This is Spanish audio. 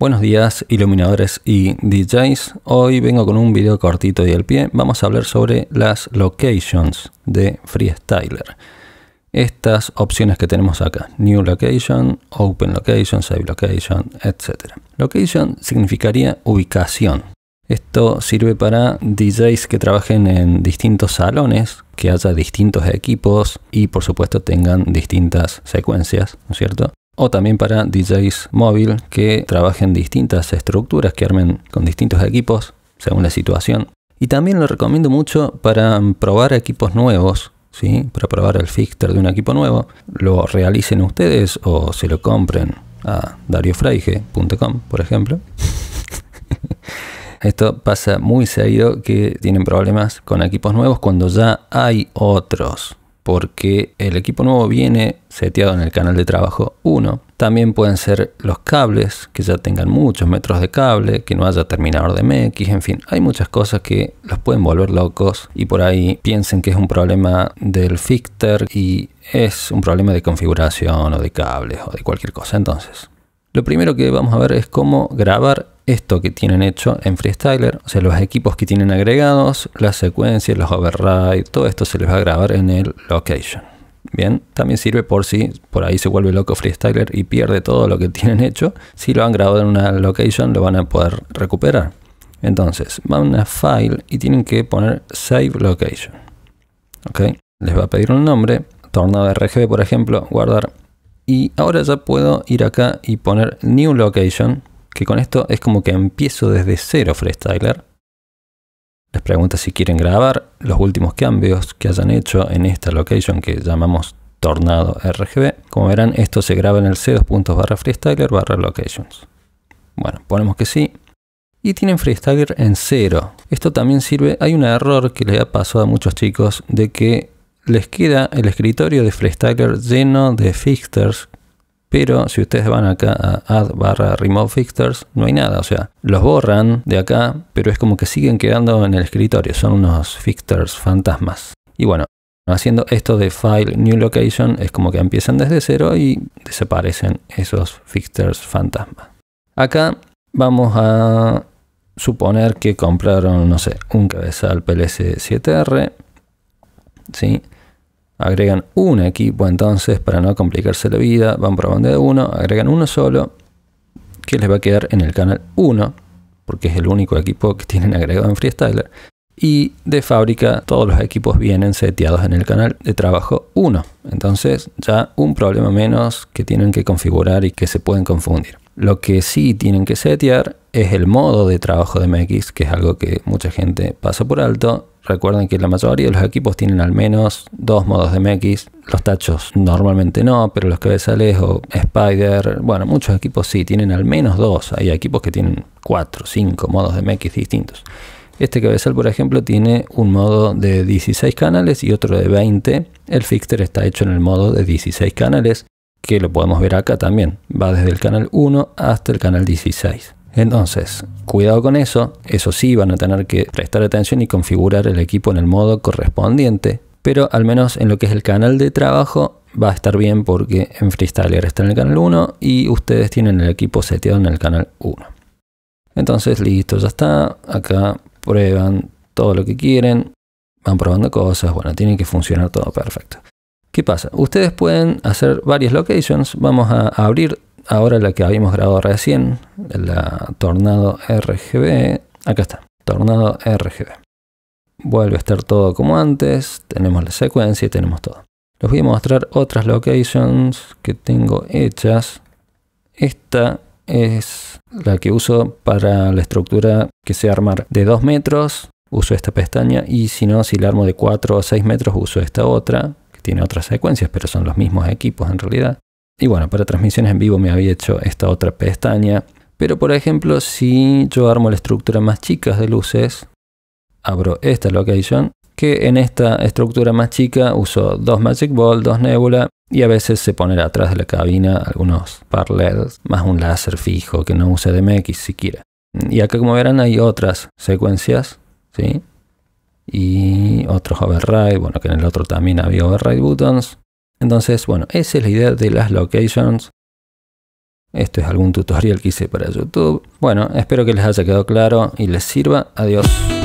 Buenos días iluminadores y DJs, hoy vengo con un video cortito y al pie vamos a hablar sobre las locations de Freestyler. Estas opciones que tenemos acá, New Location, Open Location, Save Location, etc. Location significaría ubicación. Esto sirve para DJs que trabajen en distintos salones, que haya distintos equipos y por supuesto tengan distintas secuencias, ¿no es cierto? o también para DJs móvil que trabajen distintas estructuras, que armen con distintos equipos según la situación. Y también lo recomiendo mucho para probar equipos nuevos, ¿sí? para probar el fixture de un equipo nuevo. Lo realicen ustedes o se lo compren a dariofraige.com, por ejemplo. Esto pasa muy seguido que tienen problemas con equipos nuevos cuando ya hay otros porque el equipo nuevo viene seteado en el canal de trabajo 1. También pueden ser los cables, que ya tengan muchos metros de cable, que no haya terminador de MX, en fin, hay muchas cosas que los pueden volver locos y por ahí piensen que es un problema del fixter y es un problema de configuración o de cables o de cualquier cosa. Entonces, lo primero que vamos a ver es cómo grabar esto que tienen hecho en Freestyler, o sea, los equipos que tienen agregados, las secuencias, los override, todo esto se les va a grabar en el location. Bien, también sirve por si por ahí se vuelve loco Freestyler y pierde todo lo que tienen hecho. Si lo han grabado en una location, lo van a poder recuperar. Entonces, van a File y tienen que poner Save Location. Ok, les va a pedir un nombre, Tornado RGB, por ejemplo, guardar. Y ahora ya puedo ir acá y poner New Location que con esto es como que empiezo desde cero freestyler. Les pregunto si quieren grabar los últimos cambios que hayan hecho en esta location que llamamos Tornado RGB. Como verán, esto se graba en el C2 freestyler locations. Bueno, ponemos que sí. Y tienen freestyler en cero. Esto también sirve, hay un error que le ha pasado a muchos chicos de que les queda el escritorio de freestyler lleno de fixtures pero si ustedes van acá a add barra remove fixtures, no hay nada. O sea, los borran de acá, pero es como que siguen quedando en el escritorio. Son unos fixtures fantasmas. Y bueno, haciendo esto de file new location es como que empiezan desde cero y desaparecen esos fixtures fantasmas. Acá vamos a suponer que compraron, no sé, un cabezal pls 7R. ¿sí? agregan un equipo entonces para no complicarse la vida, van probando de uno, agregan uno solo, que les va a quedar en el canal 1, porque es el único equipo que tienen agregado en Freestyler. Y de fábrica todos los equipos vienen seteados en el canal de trabajo 1. Entonces ya un problema menos que tienen que configurar y que se pueden confundir. Lo que sí tienen que setear es el modo de trabajo de MX, que es algo que mucha gente pasa por alto Recuerden que la mayoría de los equipos tienen al menos dos modos de MX. Los tachos normalmente no, pero los cabezales o Spider, bueno, muchos equipos sí, tienen al menos dos. Hay equipos que tienen cuatro, cinco modos de MX distintos. Este cabezal, por ejemplo, tiene un modo de 16 canales y otro de 20. El Fixter está hecho en el modo de 16 canales, que lo podemos ver acá también. Va desde el canal 1 hasta el canal 16. Entonces, cuidado con eso, eso sí van a tener que prestar atención y configurar el equipo en el modo correspondiente, pero al menos en lo que es el canal de trabajo va a estar bien porque en Freestyler está en el canal 1 y ustedes tienen el equipo seteado en el canal 1. Entonces, listo, ya está, acá prueban todo lo que quieren, van probando cosas, bueno, tiene que funcionar todo perfecto. ¿Qué pasa? Ustedes pueden hacer varias locations, vamos a abrir ahora la que habíamos grabado recién, la Tornado RGB. Acá está, Tornado RGB. Vuelve a estar todo como antes, tenemos la secuencia y tenemos todo. Les voy a mostrar otras locations que tengo hechas. Esta es la que uso para la estructura que se armar de 2 metros. Uso esta pestaña y si no, si la armo de 4 o 6 metros, uso esta otra, que tiene otras secuencias, pero son los mismos equipos en realidad. Y bueno, para transmisiones en vivo me había hecho esta otra pestaña. Pero por ejemplo, si yo armo la estructura más chica de luces, abro esta location, que en esta estructura más chica uso dos Magic Ball, dos Nebula y a veces se ponen atrás de la cabina algunos par más un láser fijo que no usa DMX siquiera. Y acá como verán hay otras secuencias, ¿sí? Y otros override, bueno que en el otro también había override buttons. Entonces, bueno, esa es la idea de las locations. Esto es algún tutorial que hice para YouTube. Bueno, espero que les haya quedado claro y les sirva. Adiós.